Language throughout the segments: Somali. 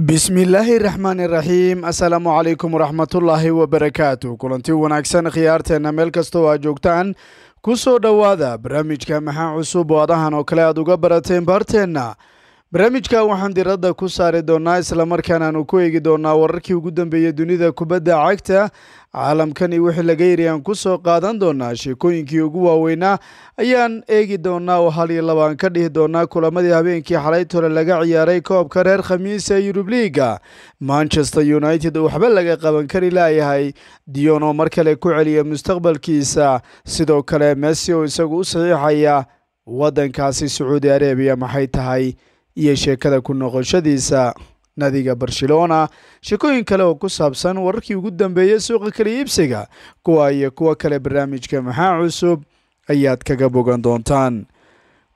bismillaahi raxmaani raxiim assalaamu calaykum waraxmatullaahi wabarakaatu kulanti wanaagsan khiyaarteenna meel kastoo aad joogtaan ku soo dhowaada barnaamijka maxaa cusub oo adahan oo kale aad uga barateen baarteenna barnaamijka waxaan diradda ku saari doonaa islamarkaan aanu ku eegi doonaa wararkii ugu dambeeyey dunida kubadda cagta caalamkan iyo wixii laga yiri aan ku soo qaadan doonaa sheekooyinkii ugu waaweynaa ayaan eegi doonaa oo hal iyo laba ka dhihi doonaa kulamadii habeenkii xalayt hore laga ciyaaray koobka reer khamiisa yurub liiga manchester united waxba laga qaban kari laayahay dion oo mar kale ku celiya mustaqbalkiisa sidoo kale messi oo isagu u saxiixaya waddankaasi sacuudi arabiya maxay tahay iyo sheekada ku noqoshadiisa nadiga barcelona sheekooyin kale oo ku saabsan wararkii ugu dambeeyey suuqa kala iibsiga kuwa iyo kuwo kale barnaamijka maxaa cusub ayaad kaga bogan doontaan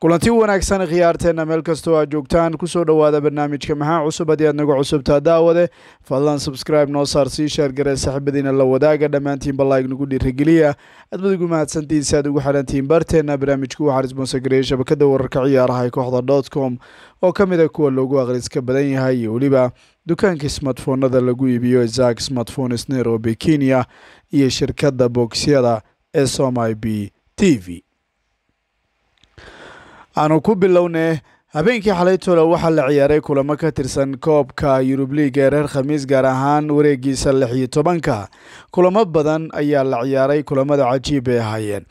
kulanti wanaagsan khiyaarteenna meel kastoo aad joogtaan ku soo dhowaada barnaamijka maxaa cusub haddii aad nagu cusubtaa daawade fadlan subscribe noo saar sii sheergaree saaxiibadiina la wadaaga dhammaantiinba balaayg nagu dhiirageliya admad ugu mahadsantiisa aad ugu xidhantiin barteenna barnaamijku waxaa responsagareyay shabakada wararka ciyaaraha ee kooxda dot com oo ka mid a ah kuwa loogu akhriska badan yahay iyo weliba dukaanka smartfoonada lagu iibiyo zak smartphones nairobi kenya iyo shirkadda boogsiyada ee somi b t v aanu ku bilowne habeenkii xalaytoola waxaa la ciyaaray kulamo ka tirsan koobka yurub liig ee reer khamiis gaar ahaan wareegiisa lix iyo tobanka kulamo badan ayaa la ciyaaray kulamada cajiib ay ahaayeen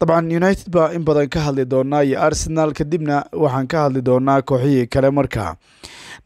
dabcan united baa in badan ka hadli doonaa iyo arsenal kadibna waxaan ka hadli doonaa kooxihii kale markaa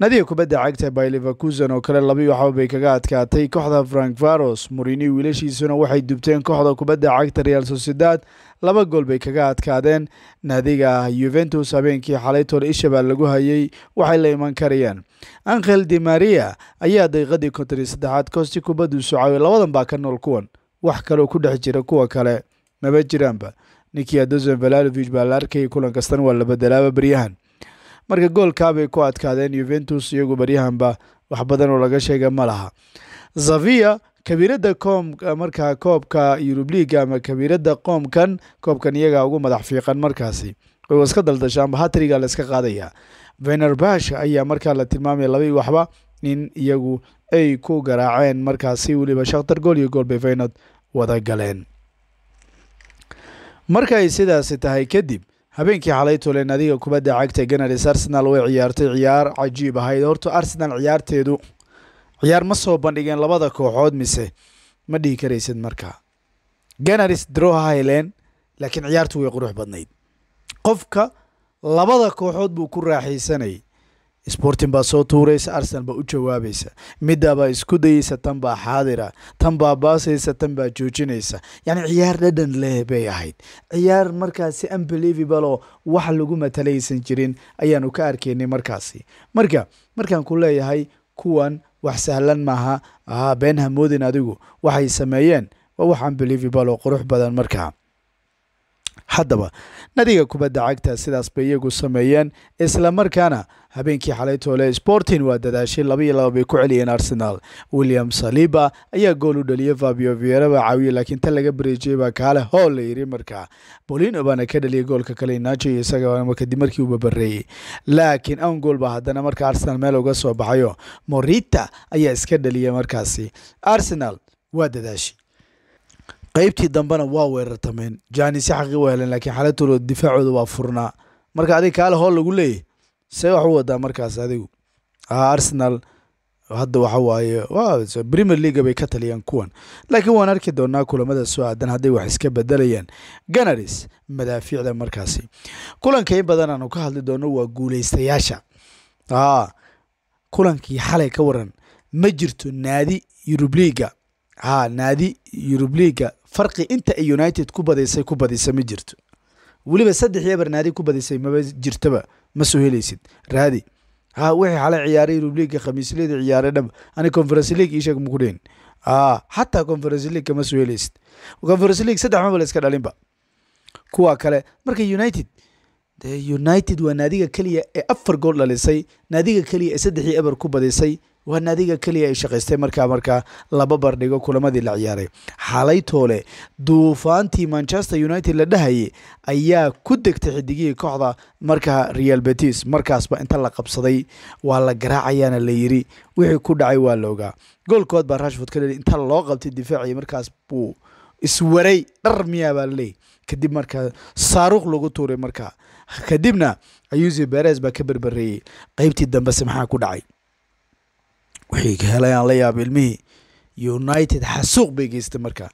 nadiga kubadda cagta by leverkusen oo kale labiyo xaba bay kaga adkaatay kooxda frank varos murini wiilashiisuna waxay dubteen kooxda kubadda cagta real sociedad laba gool bay kaga adkaadeen nadiga yuventus habeenkii xalay tool ishabaal lagu hayay waxay la iman karayaan angel de maria ayaa daqiiqadii konton iyo saddexaad koosti kubaddu sucaway labadan baa ka nool kuwan wax kaleoo ku dhex jira kuwa kale maba jiraanba nikia dosan valalovich baa la arkayay kulan waa la bedelaaba baryahan marka goolkaabay ku adkaadeen yuventus iyagu baryahanba wax badan oo laga sheega ma laha zavia kabiiradda markaa koobka yurub liaga ama kabiiradda qoomkan koobkan iyagaa ugu madax fiiqan markaasi oo iska daldasha amba hatriga la iska venerbash ayaa markaa la tilmaamaya labai waxba in iyagu ay ku garaaceen markaasi weliba shakhtar gool iyo goolbay faynod wada galeen marka ay sidaasi tahay kadib habeenkii xalay tule adiga kubadda cagta ganaris arsenal way ciyaartay ciyaar cajiib ahayd horta arsenal ciyaarteedu ciyaar ma soo bandhigeen labada kooxood mise ma dhihi karaysid markaa ganaris dro ha heleen laakiin ciyaartu way qurux badnayd qofka labada kooxood buu ku raaxaysanayay sbortin baa soo tuureysa arsenal baa u jawaabaysa midaabaa isku dayeysa tan baa xaadira tan baa baasaysa tan baa joojinaysa yacni ciyaar dhadhan leh bay ahayd ciyaar markaasi unbelievabaloo wax lagu matalaysan jirin ayaanu ka arkaynay markaasi marka markaan ku leeyahay kuwan wax sahlan maaha a been hamoodin adigu waxay sameeyeen waa wax unbelievabal oo qurux badan markaa haddaba nadiga kubadda cagta sidaas bay iyagu sameeyeen isla markaana habeenkii xalaytoole sporting waa dadaashay labaiyo laba ku celiyeen arsenal william saliba ayaa gool u dhaliyay fabio viera baa laakiin tan laga bareejiyey baa kaale hool la yidhi markaa bolino baana ka dhaliyay goolka kale inajo iyo isaga kadib markii uu babareeyey laakiin own gool haddana marka arsenal meel uga soo baxayo morita ayaa iska dhaliyay markaasi arsenal waa dadaashay qaybtii dambena waa weerartameen jaani si xaqi laakiin xalaytoole difaacooda waa furnaa marka adig kaale hool lagu leeyay see wax u wadaa markaas adigu ah, arsenal hadda waxa waaye premier leaga bay ka taliyaan kuwan laakiin waan arki doonaa kulamada soo aadan hadday wax iska bedelayaan ganaris madaafiicda markaasi kulanka in badan aanu ka hadli doono waa guuleystayaasha a ah, kulankii xalay ka waran ma jirto naadi yurubliga a ah, naadi yurubliga farqi inta ay united ku badisay ku badisa ma jirto weliba saddex iyo barnaadi ku badisay maba jirtaba ma soo helaysid raadi ha wixii xalay ciyaaray yurub liiga khamiisleeda ciyaaray dhaba ani conference league ii sheeg muku dhehin xataa conference league kama soo helaysid conference league saddex maba la iska dhalinba kuwa kale marka united de united waa naadiga keliya ee afar gool dhalisay naadiga keliya ee saddexii eber ku badisay waa naadiga keliya ay shaqaystay markaa markaa laba bardhigo kulamadii la ciyaaray xalay toole duufaantii manchester united la dhahayay ayaa ku degtay xidigihii kooxda markaa real betis markaasba inta la qabsaday waa la garaacayaana la yiri wixii ku dhacay waa la goolkood baa rashford ka inta loo qabtay difaaciya markaas buu iswaray dhar miyaa baa laleeyay kadib markaa saaruuq lagu tuuray markaa kadibna ayuusi beres baa ka berbereeyey qeybtii dambese maxaa ku dhacay wixii wxayaan la yaaba ilmihii united xasuuq bay geystay marka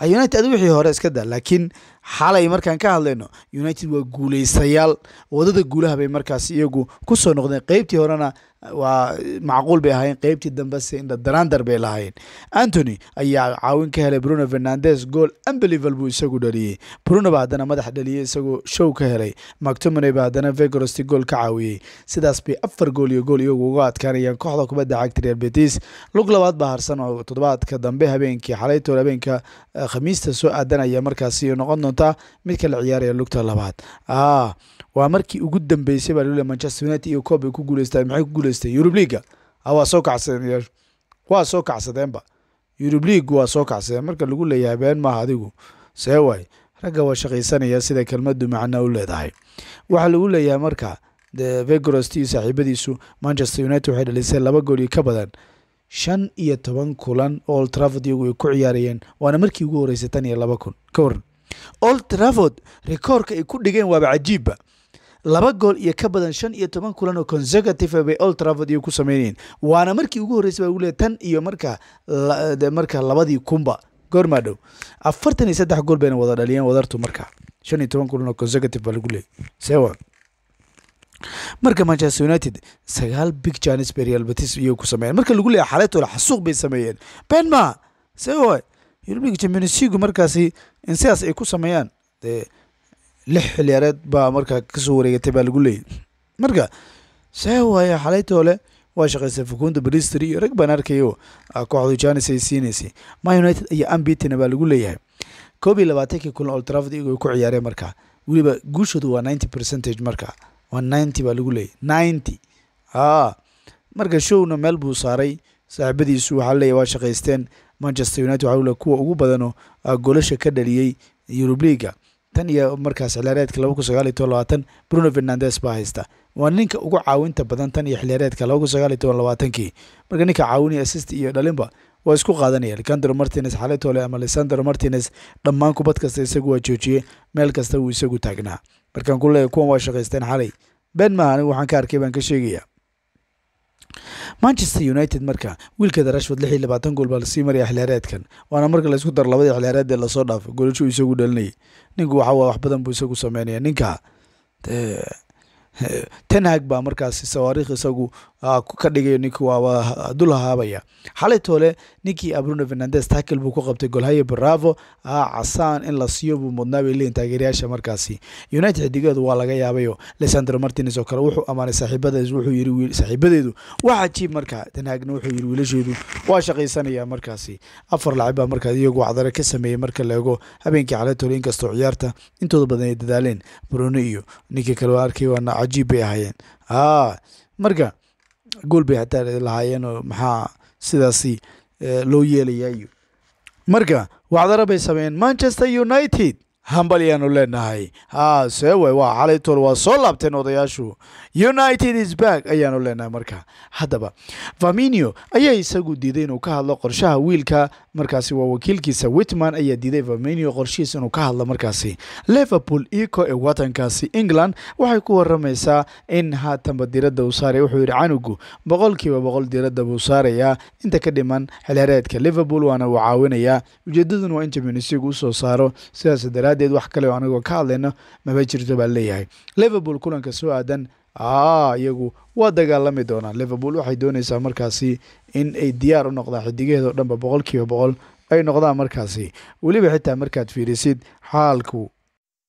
ah, united wixii hore iska da laakiin xalay markaan ka hadlayno united waa guuleystayaal wadada guulaha bay markaas iyagu kusoo noqdeen qeybtii horena eh, waa macquul bay ahaayeen qeybtii dambese indhadaraandar bay lahaayeen antony ayaa caawin ka helay bruno fernandes gool ambelival buu isagu dhaliyey bruno ba haddana madax dhaliyey isagoo show ka helay mactominey ba haddana vegorosti gool ka caawiyey sidaas bay afar gool iyo gool iyagu uga adkaanayaan kooxda kubadda cagta reer betis lug labaad baa harsan oo toddobaadka dambe habeenkii xalaytool habeenka eh, khamiista soo aadanaya markaasi noqon doonta doontaa midka la ciyaaraya lugta labaad ah, waa markii ugu dambeysay baa lule manchester united iyo coob ay ku guuleystaan maxay ku guuleysteen yurub liiga ah, waa soo kacsadeen waa soo kacsadeenba yurub liigu waa soo kacsadeen marka lagu leeyahay been maaha adigu see waay ragga waa shaqaysanaya sida kelmaddu macna u leedahay waxaa lagu leeyahay marka vegoros iyo saaxiibadiisu manchester united waxay dhaliseen laba gool iyo ka badan shan iyo toban kulan old iyagu ay ku ciyaarayeen waana markii ugu horeysay tan iyo laba kun ka waran old travod rikoorka ay ku dhigeen waaba cajiibba laba gool iyo ka badan shan iyo toban kulan oo consecutive bay old traford iyo ku sameynayeen waana markii ugu horreysay baa ugu tan iyo marka marka labadii kunba goormaa dhow afartan iyo saddex gool bayna wada dhaliyeen wadartu marka shan iyo toban kulan oo consecutive baa lagu leeyay sewa marka manchester united sagaal big janis bay real batis iyo ku sameeyeen marka lagu leeya xaletoola xasuuq bay sameeyeen benma sewa yurbiga champions markaasi in sidaas ay ku sameeyaan dee lix xiliyaareed baa markaa kasoo wareegatay baa lagu leeyay marka see waaye xalaytoole waa shaqaysay fukuunta bristr iyo rag baan arkayo ah, kooxdu janis ay siinaysay ma united iyo ambitina baa lagu leeyahay koob iyo labaatankii kulan oltraford iyago ku ciyaareen markaa weliba guushoodu waa ninety percentage markaa waa ninety baa lagu leeyahy ninety a marka showna meel buu saaray saaxiibadiisu waxaa leeyahy waa shaqaysteen manchester united waxaule kuwa ugu badanoo ah, goolasha ka dhaliyey yurub liga tan iyo markaas xilyareedka laba kun sagaaliyo toban labaatan bruno fernandes baa haysta waa ninka ugu caawinta badan tan iyo xilyareedka laba kun sagaaliyo toban labaatankii marka ninka caawinaya assist iyo dhalinba waa isku qaadanaya alcandro martines xaletole ama alesandro martines dhammaan kubad kasta isagu waa joojiyey meel kasta uu isagu taagnaa markaan ku leeyahy kuwan waa shaqaysteen xalay been maaha anigu waxaan ka arkay baan ka sheegayaa manchester united marka wiilkeeda rashford lix iyo labaatan gool baa lasii maraya xilciyaareedkan waana marka laysku daro labadii xilciyaareed ee lasoo dhaafo golasho isagu dhalinayay ninku waxaa waye wax badan buu isagu sameynaya ninka eh, eh, tenhag baa markaasi sawaariikh isagu ka dhigayo ninki waaba dulhaabaya xalaytoole ninkii abruno ah fernandes takel buu ku qabtay golhayo bravo casaan in la siiyo buu mudnaa bay leeyihin taageerayaasha markaasi united xidigeedu waa laga yaabayo lesandro martines oo kale wuxuu ammaanay saaxiibadeedu wuxuu yiri saaxiibadeedu waxaa jiib markaa tanaagna wuxuu yiri wiilasheedu waa shaqaysanaya markaasi afar lacib markaa iyagoo cadaro ka sameeyey marka la ego habeenkii xalaytoole inkastoo ciyaarta intooda badan ay dadaaleen bruno iyo ninkii kale arkay waana cajiib bay ahaayeen marka gool bay hataa lahaayeen oo maxaa sidaasi eh, loo yeelayayo marka waxdara bay sameeyeen manchester united hambalyaanu leenahay sewe waa calaytool waa soo laabteen odayaashu united sbak ayaanu leenahay marka haddaba vaminio ayaa isagu diiday inuu ka hadlo qorshaha wiilka markaasi waa wakiilkiisa witman ayaa diiday vaminio qorshihiisa inuu ka hadlo markaasi liverpool eco ee wadankaasi england waxay ku waramaysaa in haatanba diradda uu saaray wuxuu yidhi canugu boqolkiiba boqol diradda buu saarayaa inta ka dhiman xilhereedka liverpool waana uu caawinayaa ujeedaduna waa in jaminisigu usoo saaro sidaas daraad daraaddeed wax kale oo anigoo ka hadlayno maba jirto baa leeyahay liverpool kulanka soo aadan iyagu waa dagaalami doonaa liverpool waxay doonaysaa markaasi in ay diyaar u noqdaan xidigaheeda o dhanba boqol kiiba boqol ay noqdaan markaasi weliba xitaa markaad fiirisid xaalku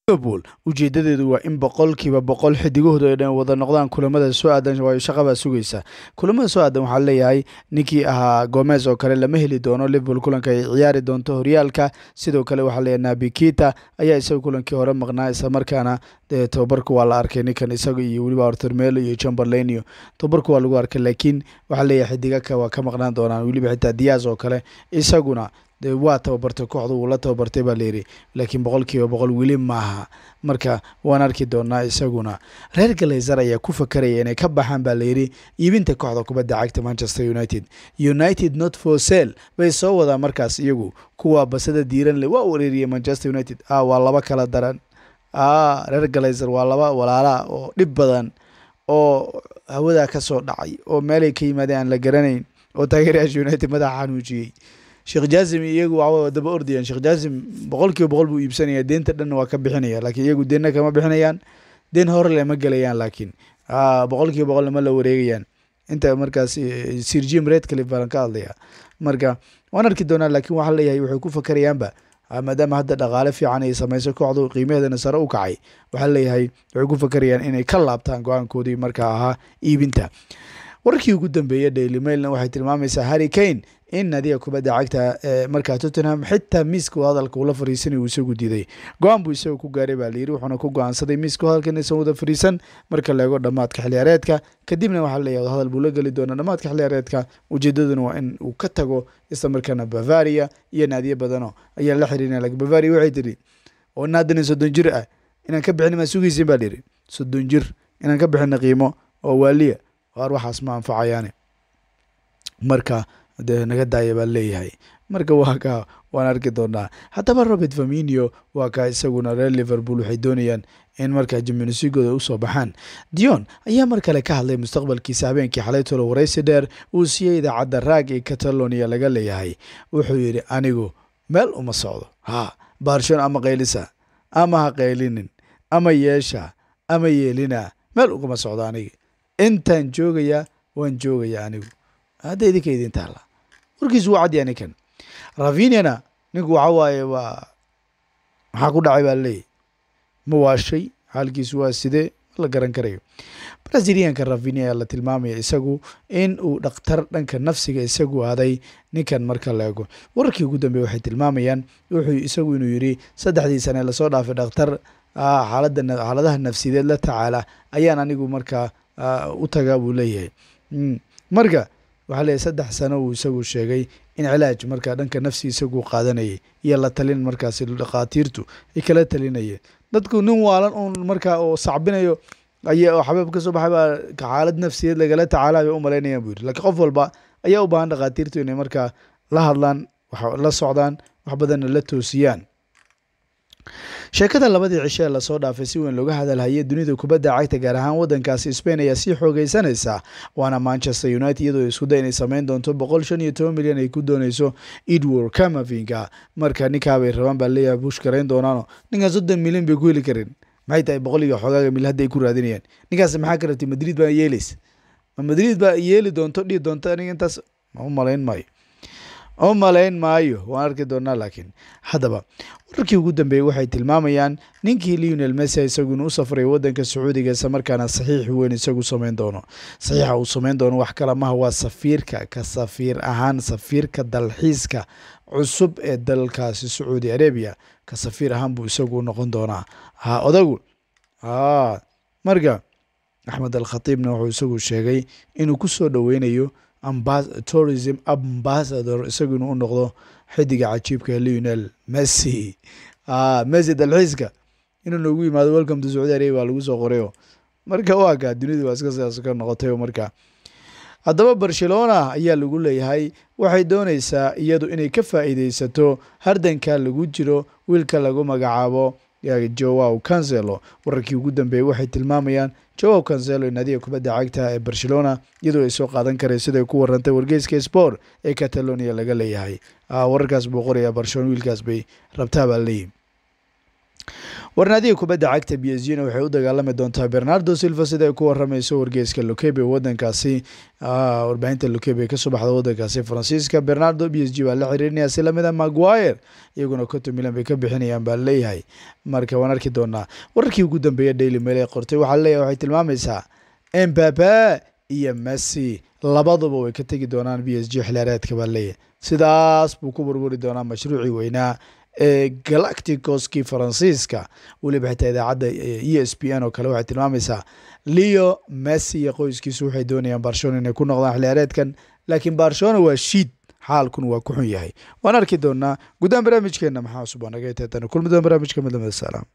liverpool ujeedadeedu waa in boqolkiiba boqol xidigahoodu ay dhan wada noqdaan kulamada soo aadan waayo shaqabaa sugaysa kulamada soo aadan waxaa leeyahay ninkii ahaa gomez oo kale lama heli doono liverpool kulanka ay ciyaari doonto horyaalka sidoo kale waxaa leeyahay nabikita ayaa isaga kulankii hore maqnaa islamarkaana dee tobabarku waa la arkay ninkan isaga iyo weliba ortormelo iyo chamberlain tobabarku waa lagu arkay laakiin waxaa leeyahay xidigaka waa ka maqnaan doonaan weliba xitaa diyaas oo kale isaguna dee waa tababartay kooxda uu la tababartay baa layidhi laakiin boqolkiiba boqol weli maaha marka waan arki doonaa isaguna reer galeyzer ayaa ku fakaraya inay ka baxaan baa layidhi iibinta kooxda kubadda cagta manchester united united not for sale bay soo wadaa markaas iyagu kuwa basada diiran le waa u manchester united a ah, waa laba kala daran a ah, reer galeyzer waa laba walaalaha oo dhib badan oo hawadaa ka soo dhacay oo meelay ka yimaadeen aan la garanayn oo taageerayaasha united madaxa xanuujiyey sheekh jaazim iyagu waa daba ordayaan sheekh jaazim boqol boqol buu iibsanaya deenta dhan waa ka bixinaya laakiin iyagu deenna kama bixinayaan deen horele ma gelayaan laakiin boqol boqolna ma la wareegayaan inta markaas sirjim red calif baalan ka hadlaya marka waan arki doonaa laakiin waxaa leeyahay waxay ku fakarayaanba maadaama hadda dhaqaale fiican ay samayso kooxdu qiimaheedana sare u kacay waxaa leeyahay waxay ku fakarayaan inay ka laabtaan go-aankoodii markaa ahaa iibinta warkii ugu dambeeyey daily mailna waxay tilmaamaysaa harri kane in adiga kubadda cagta eh, markaa tottenham xitaa miiska hadalka uula fariisanay uu isagu diiday go-aan buu isaga ku gaaray baa layiri wuxuuna ku go-aansaday miiska hadalka inaysan wada fariisan marka leego dhammaadka xiliyaareedka kadibna waxaa leeyaha hadal buu la geli doonaa dhammaadka xiliyaareedka ujeedaduna waa in uu ka tago isla markaana bavaria iyo naadiyo badano ayaa la xiriirina laakiin bavaria waxay tiri oo ina soddon jir ah inaan ka bixin maa sugaysin baa layidhi soddon jir inaan ka bixina qiimo oo waaliya waar waxaas ma anfacayaane marka dee naga daaya baa leeyahay marka waa waan arki doonaa haddaba robert faminio waa kaa isaguna reer liverpool waxay doonayaan in markaa jimnsigooda ah usoo baxaan dion ayaa mar kale ka hadlay mustaqbalkiisa habeenkii xalay tolo waraysi dheer uu siiyey idaacadda raag ee catalonia laga leeyahay wuxuu yidhi anigu meel uma socdo ha baarshon ama qaylisa ama ha qaylinin ama yeesha ama yeelina meel ugama socdo aniga intaan joogayaa waan joogayaa anigu hadda idinka idin taala warkiisu waa cadyaani ninkan rafinana ninku waxa waaye waa maxaa ku dhacay baa laleeyahy ma waashay xaalkiisu waa sidee ma la garan karayo brasilianka rafinia ayaa la tilmaamaya isagu in uu dhaktar dhanka nafsiga isagu aaday ninkan marka la ego wararkii ugu dambeeye waxay tilmaamayaan wuxuu isagu inuu yidhi saddexdii sane lasoo dhaafay dhakhtar ah, xaalada xaaladaha nafsideed la tacaala ayaan anigu markaa ah, u tagaa buu leeyahay hmm. marka waxaa leeyahy saddex sano uu isagu sheegay in cilaaj markaa dhanka nafsi isagu qaadanayay iyo la talin markaasi dhakhaatiirtu ay kala talinayeen dadku nin waalan uun markaa oo sacbinayo ay oo xabaab ka soo baxay baa xaalad nafsiyeed lagala tacaalaa bay u malaynayaan buu yidhi laakiin qof walba ayaa u baahan dhakhaatiirtu inay markaa la hadlaan wax la socdaan wax badanna la toosiyaan sheekada labadii cisho ee lasoo dhaafay si weyn looga hadalhayay dunida kubadda cagta gaar ahaan waddankaasi sbain ayaa sii xoogeysanaysa waana manchester united iyadoo isku day inay samayn doonto boqol shan iyo toban milyan ay ku dooneyso edward camavinga marka ninkaabay rabaan baa leeyahay buush garayn doonaano ninkaan soddon milyan bay ku heli karin maxay tahay boqol iyo xogaaga mil hadda ay ku raadinayaan ninkaas maxaa ka rabtay madrid baa ma madrid baa yeeli doonto dhihi doonto aniga intaas ma u malayn maayo u malayn maayo waan arki doonaa laakiin haddaba wararkii ugu dambeeyey waxay tilmaamayaan ninkii lionel messy isaguna u safray waddanka sacuudiga isla markaana saxiix weyn isagu samayn doono saxiixa uu samayn doono wax kale maha waa safiirka ka safiir ahaan safiirka dalxiiska cusub ee dalkaasi sacuudi arabiya ka safiir ahaan buu isagu noqon doonaa ha odagu marka axmed alkhatiibna wuxuu isagu sheegay inuu ku soo dhoweynayo tourism ambassador isagu inuu u noqdo xidiga cajiibka leonel messy ah, messi dalxiiska inuu noogu yimaado welcome to saudi arabia lagu soo qorayo marka waaga dunidu waa iska sidaas ka noqotay marka haddaba barcelona ayaa lagu leeyahay waxay dooneysaa iyadu inay ka faa'iideysato hardanka lagu jiro wiilka lagu magacaabo joao cancelo wararkii ugu dambeeyey waxay tilmaamayaan joao cancelo ee naadiga kubadda cagta ee barcelona iyadoo ay soo qaadan karay siday ku warantay wargeyska sport ee catalonia laga leeyahay ah, wararkaas buu qorayaa barcelona wiilkaas bay rabtaa baa leeyihi warnaadiga kubadda cagta biezina waxay u dagaalami doontaa bernardo silva sida ay ku waramayso wargeyska lokebe wadankaasi ah, warbaahinta lokebe kasoo baxda wadankaasi faransiiska bernardo b s g baa la xiriirinaya si lamida ah maguire iyaguna conto milan bay ka bixinayaan baa leeyahay marka waan arki doonaa wararkii ugu dambeeya daily mail ee qortay waxaa leeyahay waxay tilmaamaysaa embabe iyo messi labaduba way ka tegi doonaan b s g xilaareedka baa leeyahay sidaas buu ku burburi doonaa mashruucii weynaa galacticoskii faransiiska weliba xitaa idaacadda e s p n oo kale waxay tilmaamaysaa leo messi iyo qoyskiisu waxay doonayaan barshona inay ku noqdaan xilciyaareedkan laakiin barshona waa shiid xaalkun waa ku xun yahay waan arki doonaa guddaan barnaamijkeena maxaa cusub waa naga teetana kulmi doon barnaamij ka salaam